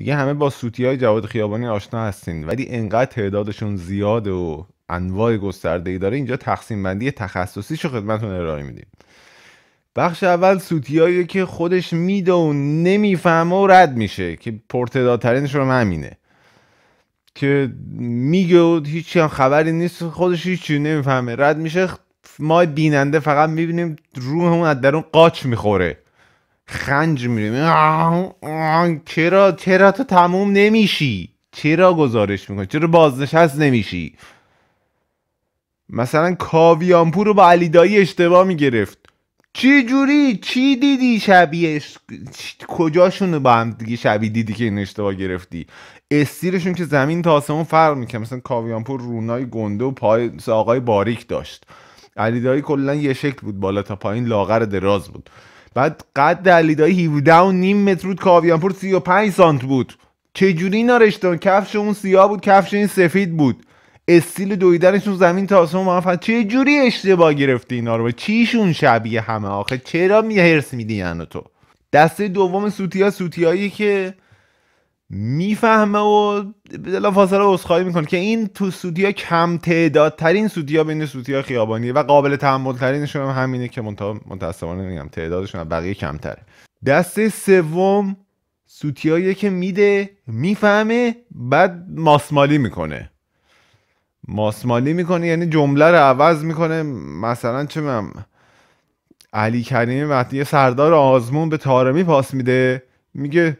دیگه همه با سوتی های جواد خیابانی آشنا هستین ولی انقدر تعدادشون زیاده و انواع گسترده ای داره اینجا تقسیم بندی تخصصیشو خدمتتون ارائه میدیم بخش اول سوتیایی که خودش میده و نمیفهمه و رد میشه که پرتدادترینش رو همینه که میگه و هیچی هم خبری نیست خودش هیچی نمیفهمه رد میشه ما بیننده فقط میبینیم روحمون از درون قاچ میخوره خنج میریم چرا چرا تو تموم نمیشی چرا گزارش میکنی چرا بازنشست نمیشی مثلا کاویانپور رو با علیدایی اشتباه میگرفت چی جوری چی دیدی شبیه کجاشون با هم دیگه شبیه دیدی که این اشتباه گرفتی استیرشون که زمین تا آسمون فرق میکنه مثلا کاویانپور رونای گنده و پای آقای باریک داشت علیدایی کلا یه شکل بود بالا تا پایین لاغر دراز بود بعد قد علیدای 17 و نیم متر بود کاویانپور 35 سانت بود چجوری اینا رشتن کفش اون سیاه بود کفش این سفید بود استیل دویدنشون زمین تا آسمون چه جوری اشتباه گرفتی اینا رو چیشون شبیه همه آخه چرا می هرس میدی یعنی تو دسته دوم سوتیا سوتیایی که میفهمه و بلا فاصله اصخایی میکنه که این تو سودیا کم تعداد ترین سودیا بین سودیا خیابانی و قابل تحمل ترینشون هم همینه که متاسفانه میگم تعدادشون بقیه کمتره دسته سوم سوتیایی که میده میفهمه بعد ماسمالی میکنه ماسمالی میکنه یعنی جمله رو عوض میکنه مثلا چه من علی کریمی وقتی یه سردار آزمون به تارمی پاس میده میگه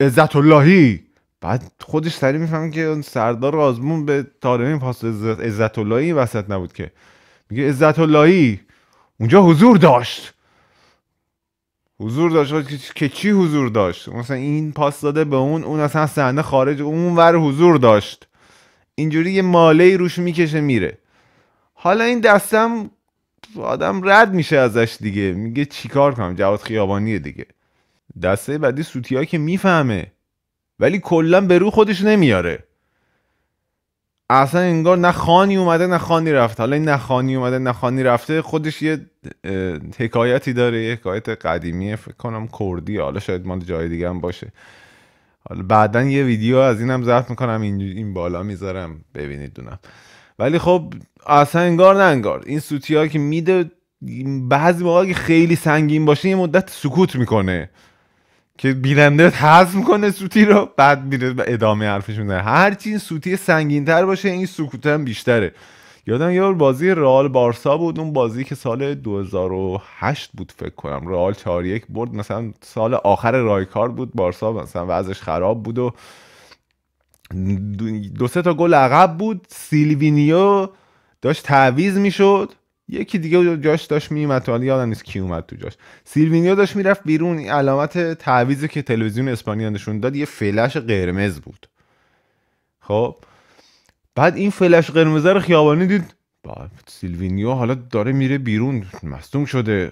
عزت اللهی بعد خودش سری میفهم که اون سردار آزمون به تارمین پاس عزت اللهی وسط نبود که میگه عزت اللهی اونجا حضور داشت حضور داشت که چی حضور داشت مثلا این پاس داده به اون اون اصلا صحنه خارج اون ور حضور داشت اینجوری یه ماله روش میکشه میره حالا این دستم آدم رد میشه ازش دیگه میگه چیکار کنم جواد خیابانیه دیگه دسته بعدی سوتی ها که میفهمه ولی کلا به رو خودش نمیاره اصلا انگار نه خانی اومده نه خانی رفته حالا این نه خانی اومده نه خانی رفته خودش یه حکایتی داره یه حکایت قدیمی فکر کنم کردی حالا شاید مال جای دیگه هم باشه حالا بعدا یه ویدیو از اینم ضبط میکنم این, بالا میذارم ببینید دونم ولی خب اصلا انگار نه انگار این سوتی ها که میده بعضی موقع خیلی سنگین باشه یه مدت سکوت میکنه که بیننده حذف کنه سوتی رو بعد میره به ادامه حرفش میزنه هرچی این سوتی تر باشه این سکوت هم بیشتره یادم یه بازی رئال بارسا بود اون بازی که سال 2008 بود فکر کنم رئال 4 1 برد مثلا سال آخر رایکار بود بارسا مثلا وضعش خراب بود و دو سه تا گل عقب بود سیلوینیو داشت تعویز میشد یکی دیگه جاش داشت میومد تو یادم نیست کی اومد تو جاش سیلوینیو داشت میرفت بیرون علامت تعویض که تلویزیون اسپانیا نشون داد یه فلش قرمز بود خب بعد این فلش قرمز رو خیابانی دید سیلوینیو حالا داره میره بیرون مصدوم شده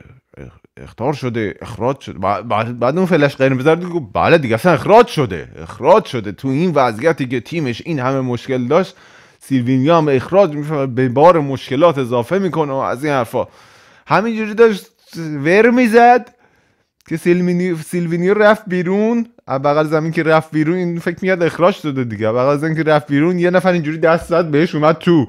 اختار شده اخراج شده بعد, بعد اون فلش قرمز رو گفت بله دیگه اصلا اخراج شده اخراج شده تو این وضعیتی که تیمش این همه مشکل داشت سیلوینیا هم اخراج میشه به بار مشکلات اضافه میکنه و از این حرفا همینجوری داشت ور میزد که سیلوینیو رفت بیرون بغل زمین که رفت بیرون این فکر میاد اخراج شده دیگه بغل زمین که رفت بیرون یه نفر اینجوری دست زد بهش اومد تو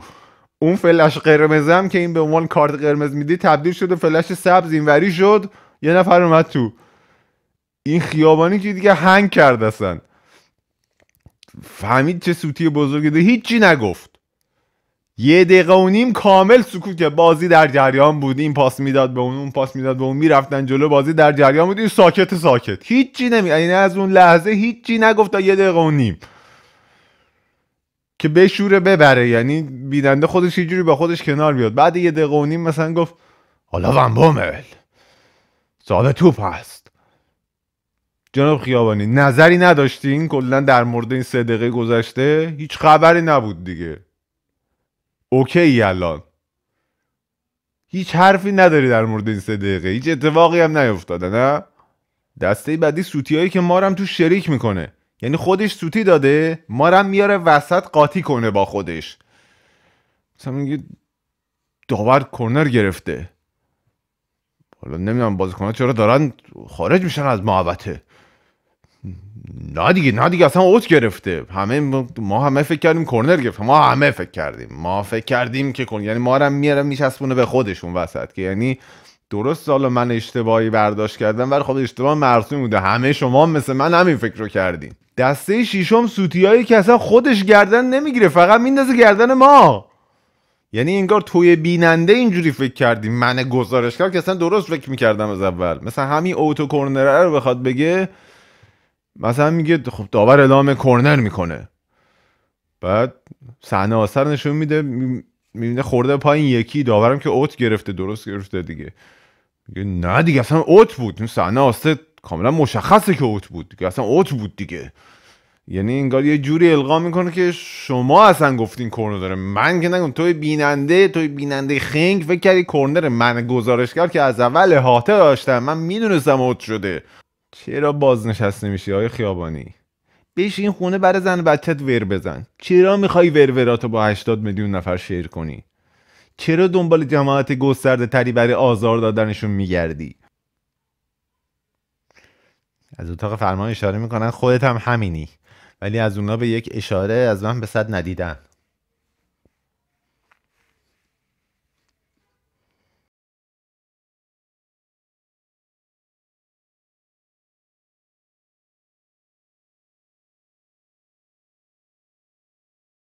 اون فلش هم که این به عنوان کارت قرمز میدی تبدیل شده فلش سبز اینوری شد یه نفر اومد تو این خیابانی که دیگه هنگ کرده فهمید چه سوتی بزرگی ده هیچی نگفت یه دقیقه و نیم کامل سکوت که بازی در جریان بود این پاس میداد به اون اون پاس میداد به اون میرفتن جلو بازی در جریان بود این ساکت ساکت هیچی نمی یعنی از اون لحظه هیچی نگفت تا یه دقیقه و نیم که بشوره ببره یعنی بیننده خودش یه جوری با خودش کنار بیاد بعد یه دقیقه و نیم مثلا گفت حالا ونبومل صاحب توپ هست جناب خیابانی نظری نداشتین کلا در مورد این سه دقیقه گذشته هیچ خبری نبود دیگه اوکی الان هیچ حرفی نداری در مورد این سه دقیقه هیچ اتفاقی هم نیفتاده نه دسته بعدی سوتی هایی که مارم تو شریک میکنه یعنی خودش سوتی داده مارم میاره وسط قاطی کنه با خودش مثلا میگه داور کورنر گرفته حالا نمیدونم بازیکنها چرا دارن خارج میشن از محوطه نه دیگه نه دیگه اصلا اوت گرفته همه ما همه فکر کردیم کرنر گرفته ما همه فکر کردیم ما فکر کردیم که کن یعنی ما هم میارم میچسبونه به خودشون وسط که یعنی درست سال من اشتباهی برداشت کردم ولی خب اشتباه مرسوم بوده همه شما مثل من همین فکر رو کردیم دسته شیشم سوتیایی که اصلا خودش گردن نمیگیره فقط میندازه گردن ما یعنی انگار توی بیننده اینجوری فکر کردیم من گزارشگر که اصلا درست فکر میکردم از اول مثلا همین اوتو کورنره رو بخواد بگه مثلا میگه خب داور اعلام کرنر میکنه بعد صحنه آثر نشون میده میبینه خورده پایین یکی داورم که اوت گرفته درست گرفته دیگه میگه نه دیگه اصلا اوت بود این صحنه کاملا مشخصه که اوت بود دیگه اصلا اوت بود دیگه یعنی انگار یه جوری القا میکنه که شما اصلا گفتین کرنر داره من که نگم توی بیننده توی بیننده خنگ فکر کردی کرنر من گزارشگر که از اول احاطه داشتم من میدونستم اوت شده چرا بازنشسته میشی های خیابانی این خونه برای زن بچت ور بزن چرا میخوای وراتو با 80 میلیون نفر شیر کنی چرا دنبال جماعت گسترده تری برای آزار دادنشون میگردی از اتاق فرمان اشاره میکنن خودت هم همینی ولی از اونا به یک اشاره از من به صد ندیدن.